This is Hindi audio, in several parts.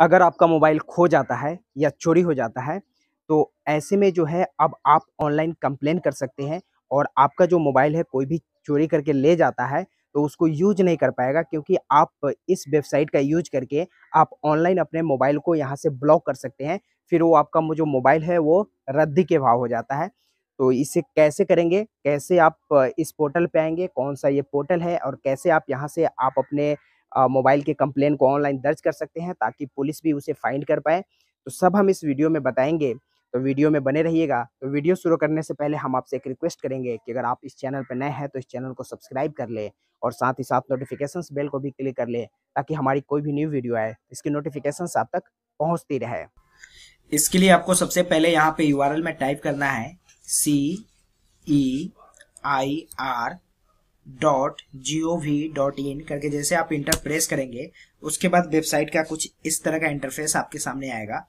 अगर आपका मोबाइल खो जाता है या चोरी हो जाता है तो ऐसे में जो है अब आप ऑनलाइन कंप्लेन कर सकते हैं और आपका जो मोबाइल है कोई भी चोरी करके ले जाता है तो उसको यूज नहीं कर पाएगा क्योंकि आप इस वेबसाइट का यूज करके आप ऑनलाइन अपने मोबाइल को यहाँ से ब्लॉक कर सकते हैं फिर वो आपका जो मोबाइल है वो रद्दी के भाव हो जाता है तो इसे कैसे करेंगे कैसे आप इस पोर्टल पे आएंगे कौन सा ये पोर्टल है और कैसे आप यहाँ से आप अपने मोबाइल के कंप्लेन को ऑनलाइन दर्ज कर सकते हैं ताकि पुलिस भी उसे फाइंड कर पाए तो सब हम इस वीडियो में बताएंगे तो वीडियो में बने रहिएगा तो वीडियो शुरू करने से पहले हम आपसे एक रिक्वेस्ट करेंगे कि अगर आप इस चैनल पर नए हैं तो इस चैनल को सब्सक्राइब कर ले और साथ ही साथ नोटिफिकेशन बेल को भी क्लिक कर ले ताकि हमारी कोई भी न्यू वीडियो आए इसकी नोटिफिकेशन आप तक पहुँचती रहे इसके लिए आपको सबसे पहले यहाँ पे यू में टाइप करना है C E I R dot G O V dot in करके जैसे आप इंटर प्रेस करेंगे उसके बाद वेबसाइट का कुछ इस तरह का इंटरफेस आपके सामने आएगा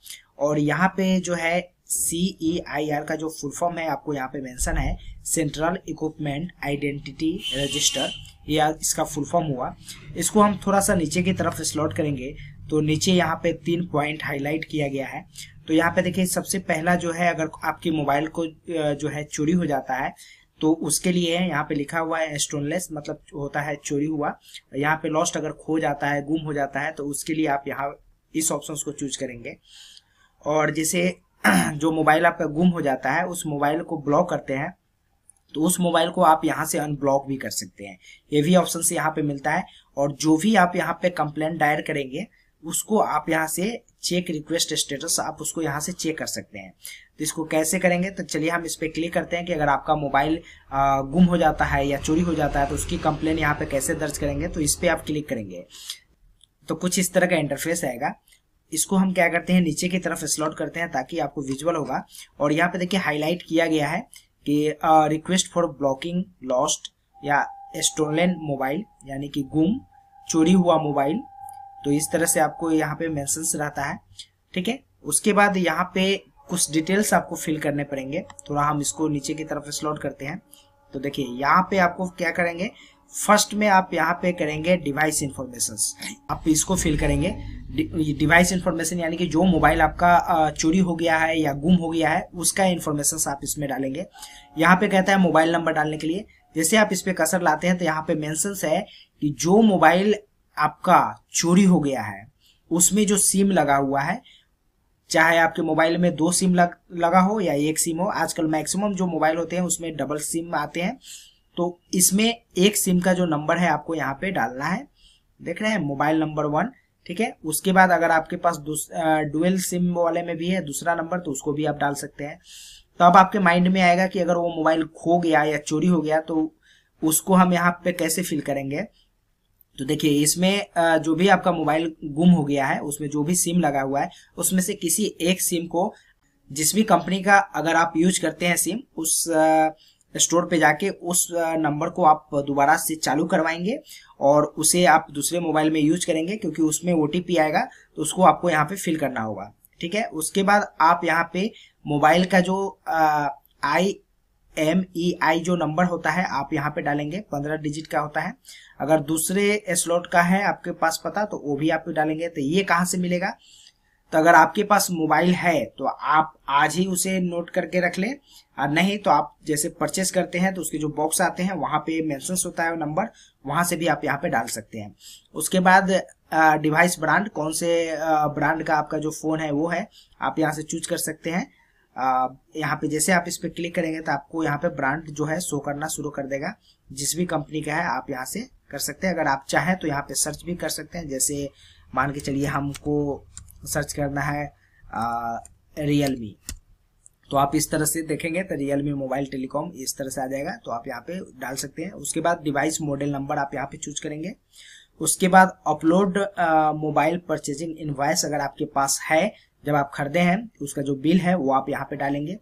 और यहाँ पे जो है सी ई आई आर का जो फुल फॉर्म है आपको यहाँ पे मेंशन है सेंट्रल इक्विपमेंट आइडेंटिटी रजिस्टर या इसका फुल फॉर्म हुआ इसको हम थोड़ा सा नीचे की तरफ स्लॉट करेंगे तो नीचे यहाँ पे तीन पॉइंट हाईलाइट किया गया है तो यहाँ पे देखिए सबसे पहला जो है अगर आपके मोबाइल को जो है चोरी हो जाता है तो उसके लिए है यहाँ पे लिखा हुआ है स्टोनलेस मतलब होता है चोरी हुआ यहाँ पे लॉस्ट अगर खो जाता है गुम हो जाता है तो उसके लिए आप यहाँ इस ऑप्शन को चूज करेंगे और जैसे जो मोबाइल आपका गुम हो जाता है उस मोबाइल को ब्लॉक करते हैं तो उस मोबाइल को आप यहां से अनब्लॉक भी कर सकते हैं ये भी ऑप्शन से यहाँ पे मिलता है और जो भी आप यहाँ पे कंप्लेंट डायर करेंगे उसको आप यहाँ से चेक रिक्वेस्ट स्टेटस आप उसको यहाँ से चेक कर सकते हैं तो इसको कैसे करेंगे तो चलिए हम इस पर क्लिक करते हैं कि अगर आपका मोबाइल गुम हो जाता है या चोरी हो जाता है तो उसकी कंप्लेन यहाँ पे कैसे दर्ज करेंगे तो इस पर आप क्लिक करेंगे तो कुछ इस तरह का इंटरफेस आएगा इसको हम क्या करते हैं नीचे की तरफ स्लॉट करते हैं ताकि आपको विजुअल होगा और यहाँ पे देखिए हाईलाइट किया गया है कि रिक्वेस्ट फॉर ब्लॉकिंग लॉस्ट या स्टोलन मोबाइल यानी कि गुम चोरी हुआ मोबाइल तो इस तरह से आपको यहाँ पे मैं रहता है ठीक है उसके बाद यहाँ पे कुछ डिटेल्स आपको फिल करने पड़ेंगे थोड़ा हम इसको नीचे की तरफ स्लॉट करते हैं तो देखिए यहाँ पे आपको क्या करेंगे फर्स्ट में आप यहाँ पे करेंगे डिवाइस इन्फॉर्मेशन आप इसको फिल करेंगे डिवाइस इन्फॉर्मेशन यानी कि जो मोबाइल आपका चोरी हो गया है या गुम हो गया है उसका इन्फॉर्मेशन आप इसमें डालेंगे यहाँ पे कहता है मोबाइल नंबर डालने के लिए जैसे आप इस पे कसर लाते हैं तो यहाँ पे मेंशंस है कि जो मोबाइल आपका चोरी हो गया है उसमें जो सिम लगा हुआ है चाहे आपके मोबाइल में दो सिम लग, लगा हो या एक सिम हो आजकल मैक्सिमम जो मोबाइल होते हैं उसमें डबल सिम आते हैं तो इसमें एक सिम का जो नंबर है आपको यहाँ पे डालना है देख रहे हैं मोबाइल नंबर वन ठीक है उसके बाद अगर आपके पास डुअल सिम वाले में भी है दूसरा नंबर तो उसको भी आप डाल सकते हैं तो अब आपके माइंड में आएगा कि अगर वो मोबाइल खो गया या चोरी हो गया तो उसको हम यहाँ पे कैसे फिल करेंगे तो देखिए इसमें जो भी आपका मोबाइल गुम हो गया है उसमें जो भी सिम लगा हुआ है उसमें से किसी एक सिम को जिस भी कंपनी का अगर आप यूज करते हैं सिम उस स्टोर पे जाके उस नंबर को आप दोबारा से चालू करवाएंगे और उसे आप दूसरे मोबाइल में यूज करेंगे क्योंकि उसमें ओ आएगा तो उसको आपको यहाँ पे फिल करना होगा ठीक है उसके बाद आप यहाँ पे मोबाइल का जो आई एम ई आई जो नंबर होता है आप यहाँ पे डालेंगे पंद्रह डिजिट का होता है अगर दूसरे स्लॉट का है आपके पास पता तो वो भी आप डालेंगे तो ये कहाँ से मिलेगा तो अगर आपके पास मोबाइल है तो आप आज ही उसे नोट करके रख लें और नहीं तो आप जैसे परचेस करते हैं तो उसके जो बॉक्स आते हैं वहां पे मैं होता है नंबर वहां से भी आप यहाँ पे डाल सकते हैं उसके बाद डिवाइस ब्रांड कौन से ब्रांड का आपका जो फ़ोन है वो है आप यहाँ से चूज कर सकते हैं यहाँ पे जैसे आप इस पर क्लिक करेंगे तो आपको यहाँ पे ब्रांड जो है शो करना शुरू कर देगा जिस भी कंपनी का है आप यहाँ से कर सकते हैं अगर आप चाहें तो यहाँ पे सर्च भी कर सकते हैं जैसे मान के चलिए हमको सर्च करना है रियल मी तो आप इस तरह से देखेंगे तो रियल मी मोबाइल टेलीकॉम इस तरह से आ जाएगा तो आप यहाँ पे डाल सकते हैं उसके बाद डिवाइस मॉडल नंबर आप यहाँ पे चूज करेंगे उसके बाद अपलोड मोबाइल परचेजिंग इनवाइस अगर आपके पास है जब आप खरीदे हैं उसका जो बिल है वो आप यहाँ पे डालेंगे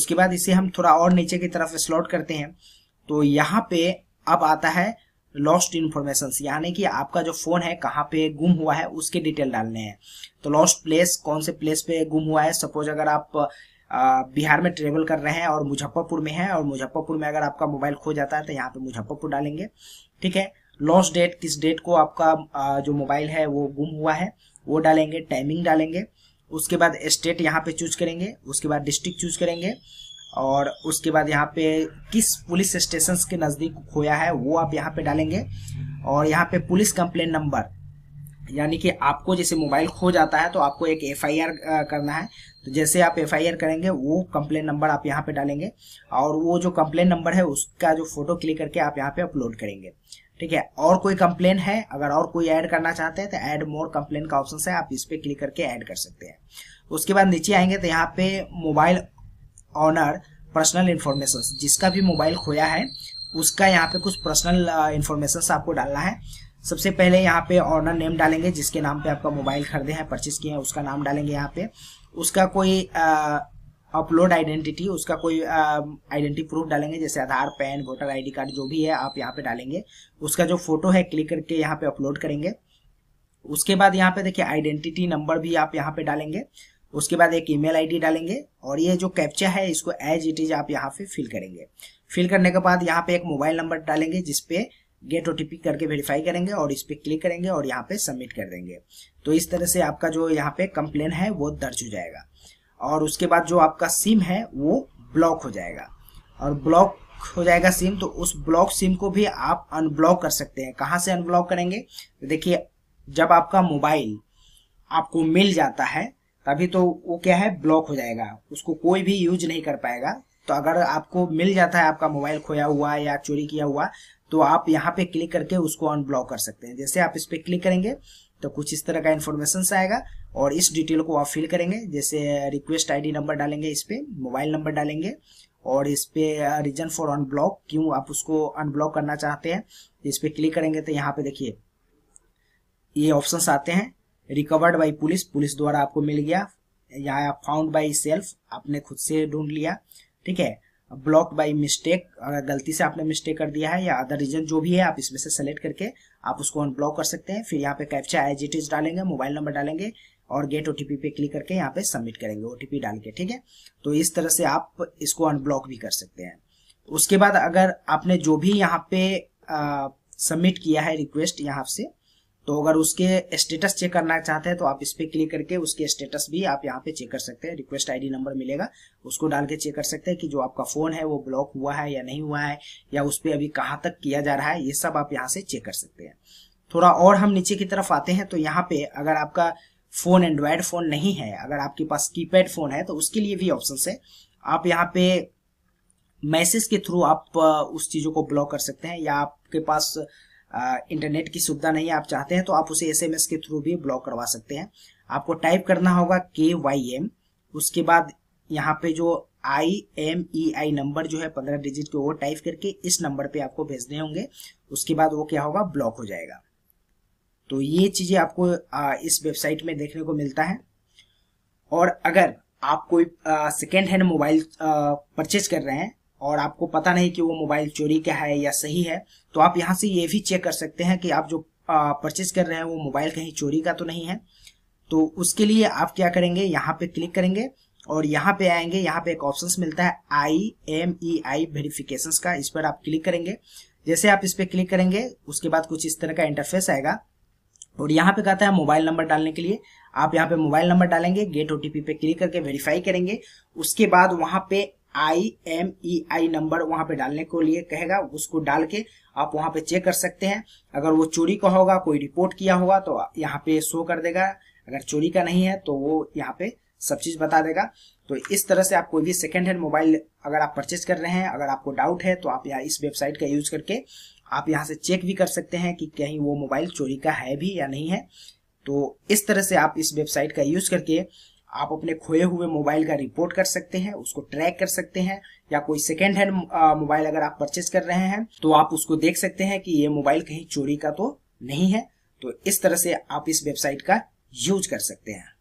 उसके बाद इसे हम थोड़ा और नीचे की तरफ स्लॉट करते हैं तो यहाँ पे अब आता है लॉस्ट इन्फॉर्मेशन यानी कि आपका जो फोन है कहाँ पे गुम हुआ है उसके डिटेल डालने हैं तो लॉस्ट प्लेस कौन से प्लेस पे गुम हुआ है सपोज अगर आप बिहार में ट्रेवल कर रहे हैं और मुजफ्फरपुर में है और मुजफ्फरपुर में अगर आपका मोबाइल खो जाता है तो यहाँ पे मुजफ्फरपुर डालेंगे ठीक है लॉस्ट डेट किस डेट को आपका जो मोबाइल है वो गुम हुआ है वो डालेंगे टाइमिंग डालेंगे उसके बाद स्टेट यहाँ पे चूज करेंगे उसके बाद डिस्ट्रिक्ट चूज करेंगे और उसके बाद यहाँ पे किस पुलिस स्टेशन के नज़दीक खोया है वो आप यहाँ पे डालेंगे और यहाँ पे पुलिस कंप्लेन नंबर यानी कि आपको जैसे मोबाइल खो जाता है तो आपको एक एफआईआर करना है तो जैसे आप एफ करेंगे वो कंप्लेन नंबर आप यहाँ पे डालेंगे और वो जो कंप्लेन नंबर है उसका जो फोटो क्लिक करके आप यहाँ पे अपलोड करेंगे ठीक है और कोई कंप्लेन है अगर और कोई ऐड करना चाहते हैं तो ऐड मोर कंप्लेन का ऑप्शन है आप इस पर क्लिक करके ऐड कर सकते हैं उसके बाद नीचे आएंगे तो यहाँ पे मोबाइल ऑनर पर्सनल इन्फॉर्मेशन जिसका भी मोबाइल खोया है उसका यहाँ पे कुछ पर्सनल इन्फॉर्मेशन आपको डालना है सबसे पहले यहाँ पे ऑनर नेम डालेंगे जिसके नाम पे आपका मोबाइल खरीदे हैं परचेज किए हैं उसका नाम डालेंगे यहाँ पे उसका कोई अपलोड आइडेंटिटी उसका कोई आइडेंटिटी प्रूफ डालेंगे जैसे Aadhaar PAN voter ID card जो भी है आप यहाँ पे डालेंगे उसका जो फोटो है क्लिक करके यहाँ पे अपलोड करेंगे उसके बाद यहाँ पे देखिए आइडेंटिटी नंबर भी आप यहाँ पे डालेंगे उसके बाद एक ईमेल आईडी डालेंगे और ये जो कैप्चा है इसको एज इट इज आप यहाँ पे फिल करेंगे फिल करने के बाद यहाँ पे एक मोबाइल नंबर डालेंगे जिसपे गेट ओटीपी करके वेरीफाई करेंगे और इस पर क्लिक करेंगे और यहाँ पे सबमिट कर देंगे तो इस तरह से आपका जो यहाँ पे कंप्लेन है वो दर्ज हो जाएगा और उसके बाद जो आपका सिम है वो ब्लॉक हो जाएगा और ब्लॉक हो जाएगा सिम तो उस ब्लॉक सिम को भी आप अनब्लॉक कर सकते हैं कहाँ से अनब्लॉक करेंगे तो देखिए जब आपका मोबाइल आपको मिल जाता है तभी तो वो क्या है ब्लॉक हो जाएगा उसको कोई भी यूज नहीं कर पाएगा तो अगर आपको मिल जाता है आपका मोबाइल खोया हुआ या चोरी किया हुआ तो आप यहाँ पे क्लिक करके उसको अनब्लॉक कर सकते हैं जैसे आप इस पर क्लिक करेंगे तो कुछ इस तरह का इन्फॉर्मेशन आएगा और इस डिटेल को आप फिल करेंगे जैसे रिक्वेस्ट आईडी नंबर डालेंगे इस पर मोबाइल नंबर डालेंगे और इस पर रीजन फॉर अनब्लॉक क्यों आप उसको अनब्लॉक करना चाहते हैं इस पर क्लिक करेंगे तो यहाँ पे देखिए ये ऑप्शंस आते हैं रिकवर्ड बाई पुलिस पुलिस द्वारा आपको मिल गया या फाउंड बाई सेल्फ आपने खुद से ढूंढ लिया ठीक है ब्लॉक बाई मिस्टेक अगर गलती से आपने मिस्टेक कर दिया है या अदर रीजन जो भी है आप इसमें से सेलेक्ट करके आप उसको अनब्लॉक कर सकते हैं फिर यहाँ पे कैप्चा एज इट इज डालेंगे मोबाइल नंबर डालेंगे और गेट ओटीपी पे क्लिक करके यहाँ पे सबमिट करेंगे ओटीपी डाल के ठीक है तो इस तरह से आप इसको अनब्लॉक भी कर सकते हैं उसके बाद अगर आपने जो भी यहाँ पे सबमिट किया है रिक्वेस्ट यहाँ से तो अगर उसके स्टेटस चेक करना चाहते हैं तो आप इस पर क्लिक करके उसके स्टेटस भी आप यहाँ पे चेक कर सकते हैं रिक्वेस्ट आईडी नंबर मिलेगा उसको डाल के चेक कर सकते हैं कि जो आपका फ़ोन है वो ब्लॉक हुआ है या नहीं हुआ है या उस पर अभी कहाँ तक किया जा रहा है ये सब आप यहाँ से चेक कर सकते हैं थोड़ा और हम नीचे की तरफ आते हैं तो यहाँ पे अगर आपका फ़ोन एंड्रॉयड फ़ोन नहीं है अगर आपके पास कीपैड फ़ोन है तो उसके लिए भी ऑप्शन है आप यहाँ पे मैसेज के थ्रू आप उस चीज़ों को ब्लॉक कर सकते हैं या आपके पास इंटरनेट की सुविधा नहीं आप चाहते हैं तो आप उसे एसएमएस के थ्रू भी ब्लॉक करवा सकते हैं आपको टाइप करना होगा के वाई एम उसके बाद यहाँ पे जो I M E I number जो है पंद्रह डिजिट के वो टाइप करके इस नंबर पे आपको भेजने होंगे उसके बाद वो क्या होगा ब्लॉक हो जाएगा तो ये चीजें आपको इस वेबसाइट में देखने को मिलता है और अगर आप कोई सेकेंड हैंड मोबाइल परचेज कर रहे हैं और आपको पता नहीं कि वो मोबाइल चोरी का है या सही है तो आप यहाँ से ये भी चेक कर सकते हैं कि आप जो परचेज कर रहे हैं वो मोबाइल कहीं चोरी का तो नहीं है तो उसके लिए आप क्या करेंगे यहाँ पे क्लिक करेंगे और यहाँ पे आएंगे यहाँ पे एक ऑप्शन मिलता है I M E I verification का इस पर आप क्लिक करेंगे जैसे आप इस पर क्लिक करेंगे उसके बाद कुछ इस तरह का इंटरफेस आएगा और यहाँ पे कहता है मोबाइल नंबर डालने के लिए आप यहाँ पे मोबाइल नंबर डालेंगे गेट ओटीपी पे क्लिक करके वेरीफाई करेंगे उसके बाद वहां पे I M E I number वहां पे डालने को लिए कहेगा उसको डाल के आप वहां पे चेक कर सकते हैं अगर वो चोरी का होगा कोई रिपोर्ट किया होगा तो यहाँ पे शो कर देगा अगर चोरी का नहीं है तो वो यहाँ पे सब चीज बता देगा तो इस तरह से आप कोई भी सेकेंड हैंड मोबाइल अगर आप परचेज कर रहे हैं अगर आपको डाउट है तो आप यहाँ इस वेबसाइट का यूज करके आप यहाँ से चेक भी कर सकते हैं कि कहीं वो मोबाइल चोरी का है भी या नहीं है तो इस तरह से आप इस वेबसाइट का यूज करके आप अपने खोए हुए मोबाइल का रिपोर्ट कर सकते हैं उसको ट्रैक कर सकते हैं या कोई सेकेंड हैंड मोबाइल अगर आप परचेज कर रहे हैं तो आप उसको देख सकते हैं कि ये मोबाइल कहीं चोरी का तो नहीं है तो इस तरह से आप इस वेबसाइट का यूज कर सकते हैं